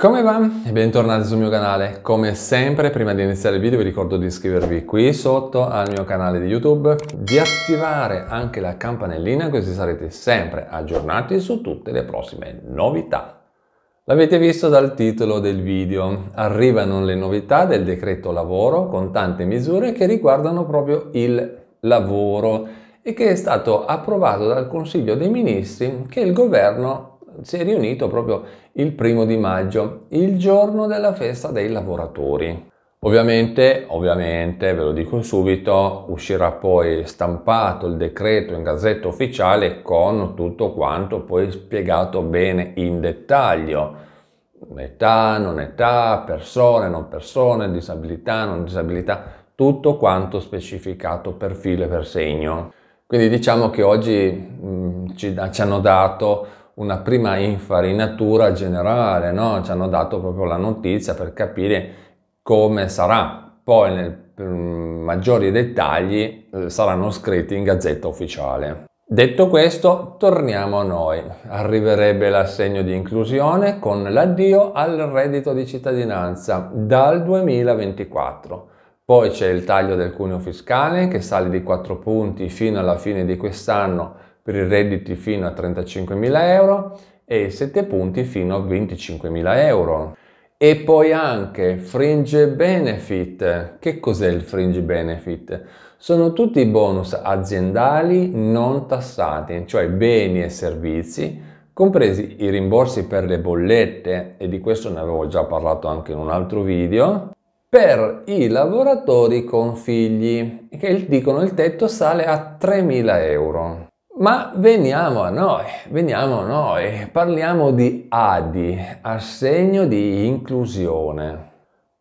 Come va? E bentornati sul mio canale. Come sempre, prima di iniziare il video vi ricordo di iscrivervi qui sotto al mio canale di YouTube, di attivare anche la campanellina così sarete sempre aggiornati su tutte le prossime novità. L'avete visto dal titolo del video, arrivano le novità del decreto lavoro con tante misure che riguardano proprio il lavoro e che è stato approvato dal Consiglio dei Ministri che il governo si è riunito proprio il primo di maggio, il giorno della festa dei lavoratori. Ovviamente, ovviamente, ve lo dico subito, uscirà poi stampato il decreto in gazzetta ufficiale con tutto quanto poi spiegato bene in dettaglio. Età, non età, persone, non persone, disabilità, non disabilità, tutto quanto specificato per filo e per segno. Quindi diciamo che oggi mh, mm, ci, ci hanno dato una prima infarinatura generale, no? ci hanno dato proprio la notizia per capire come sarà. Poi nel mm, maggiori dettagli eh, saranno scritti in gazzetta ufficiale. Detto questo, torniamo a noi. Arriverebbe l'assegno di inclusione con l'addio al reddito di cittadinanza dal 2024. Poi c'è il taglio del cuneo fiscale che sale di 4 punti fino alla fine di quest'anno per i redditi fino a 35.000 euro e 7 punti fino a 25.000 euro. E poi anche fringe benefit. Che cos'è il fringe benefit? Sono tutti i bonus aziendali non tassati, cioè beni e servizi, compresi i rimborsi per le bollette, e di questo ne avevo già parlato anche in un altro video, per i lavoratori con figli, che dicono il tetto sale a 3.000 euro. Ma veniamo a noi, veniamo a noi, parliamo di ADI, assegno di inclusione.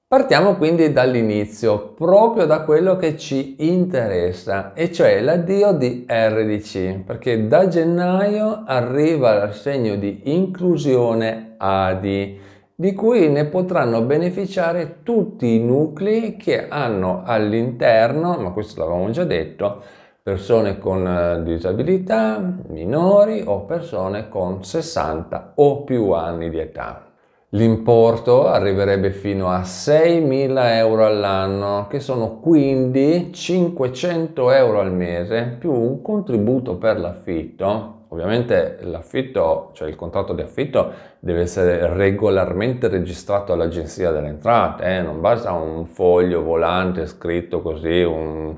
Partiamo quindi dall'inizio, proprio da quello che ci interessa, e cioè l'addio di RDC, perché da gennaio arriva l'assegno di inclusione ADI, di cui ne potranno beneficiare tutti i nuclei che hanno all'interno, ma questo l'avevamo già detto, persone con eh, disabilità, minori o persone con 60 o più anni di età. L'importo arriverebbe fino a 6.000 euro all'anno, che sono quindi 500 euro al mese, più un contributo per l'affitto. Ovviamente l'affitto, cioè il contratto di affitto, deve essere regolarmente registrato all'agenzia delle entrate, eh? non basta un foglio volante scritto così, un,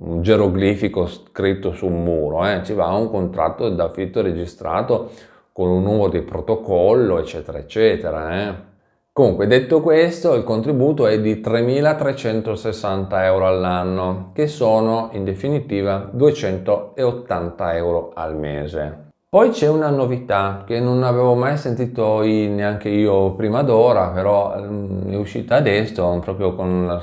un geroglifico scritto su un muro, eh? ci va un contratto d'affitto registrato con un numero di protocollo, eccetera, eccetera. Eh? Comunque, detto questo, il contributo è di 3.360 euro all'anno, che sono in definitiva 280 euro al mese. Poi c'è una novità che non avevo mai sentito neanche io prima d'ora, però ehm, è uscita adesso proprio con la,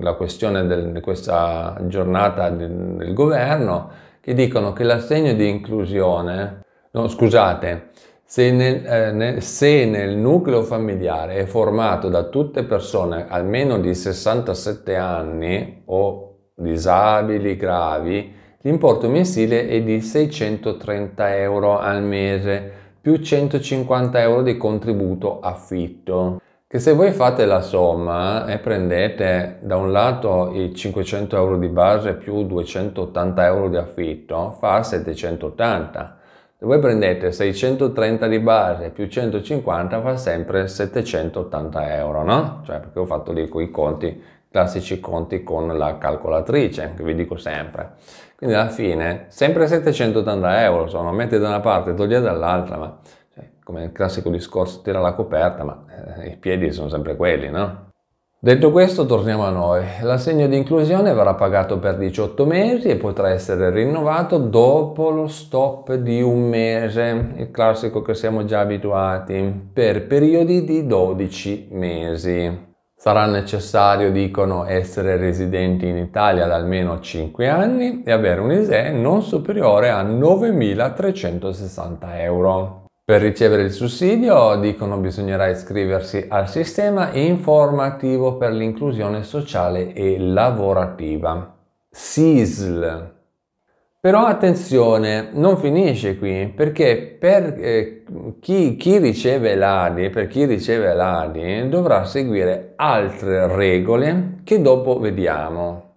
la questione del, di questa giornata del, del, governo, che dicono che l'assegno di inclusione, no, scusate, se nel, eh, nel, se nel nucleo familiare è formato da tutte persone almeno di 67 anni o disabili gravi, L'importo mensile è di 630 euro al mese più 150 euro di contributo affitto che se voi fate la somma e eh, prendete da un lato i 500 euro di base più 280 euro di affitto fa 780 se voi prendete 630 di base più 150 fa sempre 780 euro no? cioè perché ho fatto lì quei conti classici conti con la calcolatrice che vi dico sempre quindi alla fine, sempre 780 euro, sono metti da una parte e togli dall'altra, ma cioè, come il classico discorso, tira la coperta, ma eh, i piedi sono sempre quelli, no? Detto questo torniamo a noi. L'assegno di inclusione verrà pagato per 18 mesi e potrà essere rinnovato dopo lo stop di un mese, il classico che siamo già abituati, per periodi di 12 mesi. Sarà necessario, dicono, essere residenti in Italia da almeno 5 anni e avere un ISEE non superiore a 9.360 euro. Per ricevere il sussidio, dicono, bisognerà iscriversi al sistema informativo per l'inclusione sociale e lavorativa. SISL però attenzione, non finisce qui, perché per eh, chi, chi, riceve l'ADI, per chi riceve l'ADI, dovrà seguire altre regole che dopo vediamo.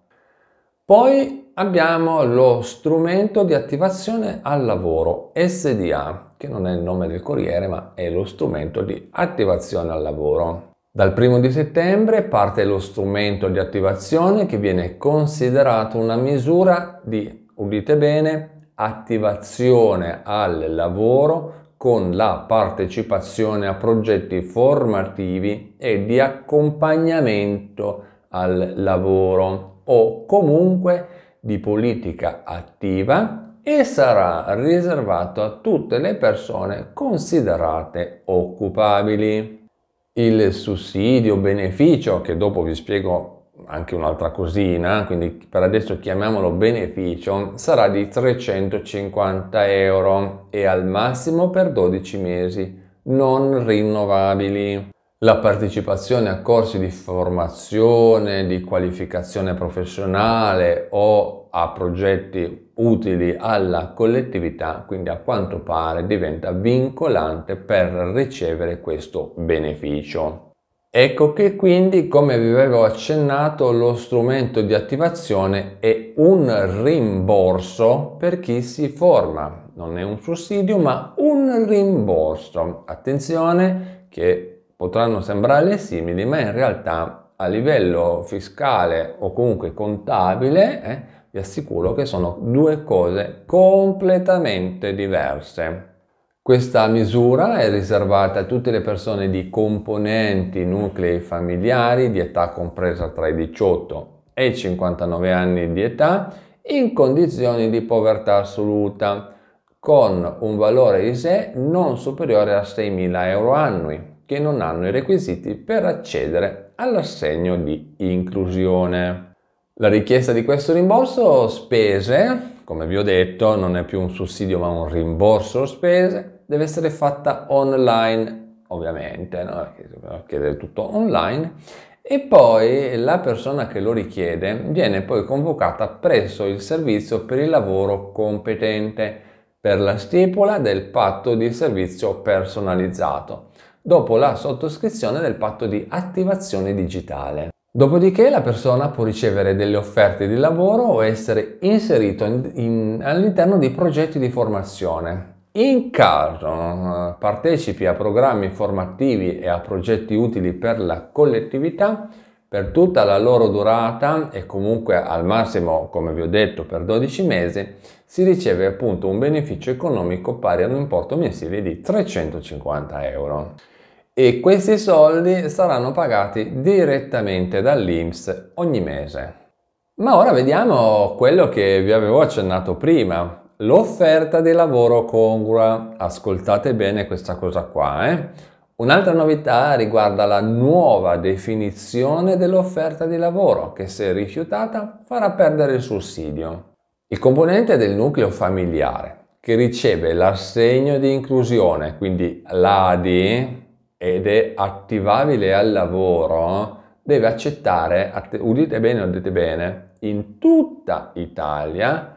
Poi abbiamo lo strumento di attivazione al lavoro, SDA, che non è il nome del Corriere, ma è lo strumento di attivazione al lavoro. Dal 1 di settembre parte lo strumento di attivazione che viene considerato una misura di udite bene, attivazione al lavoro con la partecipazione a progetti formativi e di accompagnamento al lavoro o comunque di politica attiva e sarà riservato a tutte le persone considerate occupabili. Il sussidio beneficio, che dopo vi spiego anche un'altra cosina, quindi per adesso chiamiamolo beneficio, sarà di 350 euro e al massimo per 12 mesi, non rinnovabili. La partecipazione a corsi di formazione, di qualificazione professionale o a progetti utili alla collettività, quindi a quanto pare diventa vincolante per ricevere questo beneficio. Ecco che quindi, come vi avevo accennato, lo strumento di attivazione è un rimborso per chi si forma. Non è un sussidio, ma un rimborso. Attenzione che potranno sembrare simili, ma in realtà a livello fiscale o comunque contabile, eh, vi assicuro che sono due cose completamente diverse. Questa misura è riservata a tutte le persone di componenti nuclei familiari di età compresa tra i 18 e i 59 anni di età in condizioni di povertà assoluta con un valore sé non superiore a 6.000 euro annui che non hanno i requisiti per accedere all'assegno di inclusione. La richiesta di questo rimborso spese, come vi ho detto, non è più un sussidio ma un rimborso spese, deve essere fatta online, ovviamente, no? chiedere tutto online e poi la persona che lo richiede viene poi convocata presso il servizio per il lavoro competente per la stipula del patto di servizio personalizzato dopo la sottoscrizione del patto di attivazione digitale. Dopodiché la persona può ricevere delle offerte di lavoro o essere inserito in, in, all'interno di progetti di formazione. In caso eh, partecipi a programmi formativi e a progetti utili per la collettività, per tutta la loro durata e comunque al massimo, come vi ho detto, per 12 mesi, si riceve appunto un beneficio economico pari ad un importo mensile di 350 euro e questi soldi saranno pagati direttamente dall'INPS ogni mese. Ma ora vediamo quello che vi avevo accennato prima, l'offerta di lavoro congrua. Ascoltate bene questa cosa qua, eh? Un'altra novità riguarda la nuova definizione dell'offerta di lavoro che se rifiutata farà perdere il sussidio. Il componente del nucleo familiare che riceve l'assegno di inclusione, quindi l'ADI, ed è attivabile al lavoro, deve accettare, udite bene, udite bene, in tutta Italia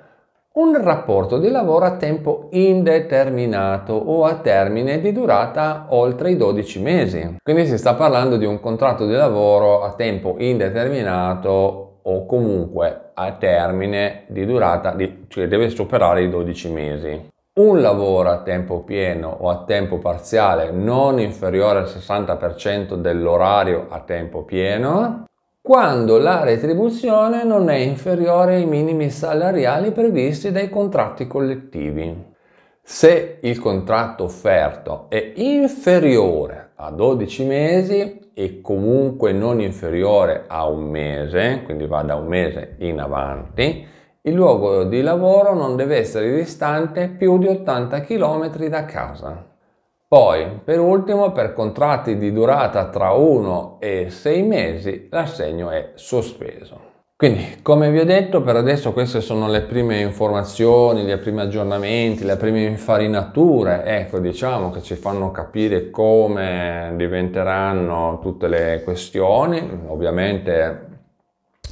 un rapporto di lavoro a tempo indeterminato o a termine di durata oltre i 12 mesi. Quindi si sta parlando di un contratto di lavoro a tempo indeterminato o comunque a termine di durata che cioè deve superare i 12 mesi un lavoro a tempo pieno o a tempo parziale non inferiore al 60% dell'orario a tempo pieno quando la retribuzione non è inferiore ai minimi salariali previsti dai contratti collettivi. Se il contratto offerto è inferiore a 12 mesi e comunque non inferiore a un mese, quindi va da un mese in avanti, il luogo di lavoro non deve essere distante più di 80 km da casa. Poi, per ultimo, per contratti di durata tra 1 e 6 mesi, l'assegno è sospeso. Quindi, come vi ho detto, per adesso queste sono le prime informazioni, i primi aggiornamenti, le prime infarinature, ecco, diciamo che ci fanno capire come diventeranno tutte le questioni. Ovviamente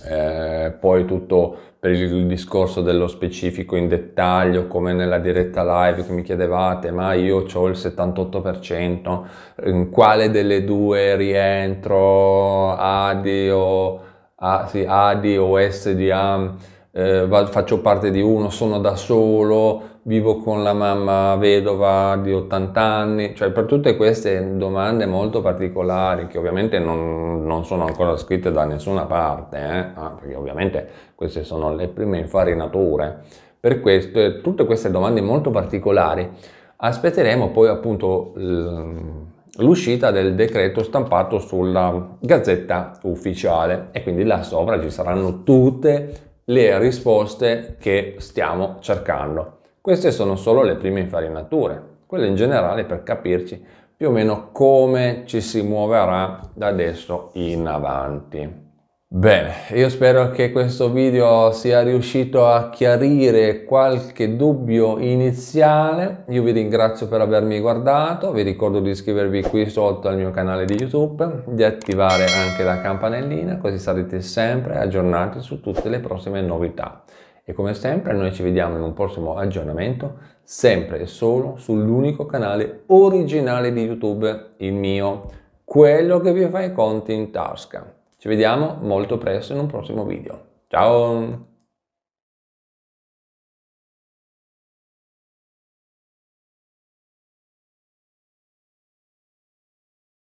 eh, poi tutto per il discorso dello specifico in dettaglio, come nella diretta live che mi chiedevate, ma io ho il 78%, in quale delle due rientro, ADI o, ah, sì, ADI o SDA, eh, faccio parte di uno, sono da solo, vivo con la mamma vedova di 80 anni, cioè per tutte queste domande molto particolari che ovviamente non non sono ancora scritte da nessuna parte, eh? ah, perché ovviamente queste sono le prime infarinature. Per questo, eh, tutte queste domande molto particolari aspetteremo poi appunto l'uscita del decreto stampato sulla gazzetta ufficiale e quindi là sopra ci saranno tutte le risposte che stiamo cercando. Queste sono solo le prime infarinature, quelle in generale per capirci più o meno come ci si muoverà da adesso in avanti. Bene, io spero che questo video sia riuscito a chiarire qualche dubbio iniziale. Io vi ringrazio per avermi guardato, vi ricordo di iscrivervi qui sotto al mio canale di YouTube, di attivare anche la campanellina così sarete sempre aggiornati su tutte le prossime novità. E come sempre noi ci vediamo in un prossimo aggiornamento, sempre e solo sull'unico canale originale di YouTube, il mio, quello che vi fa i conti in tasca. Ci vediamo molto presto in un prossimo video. Ciao!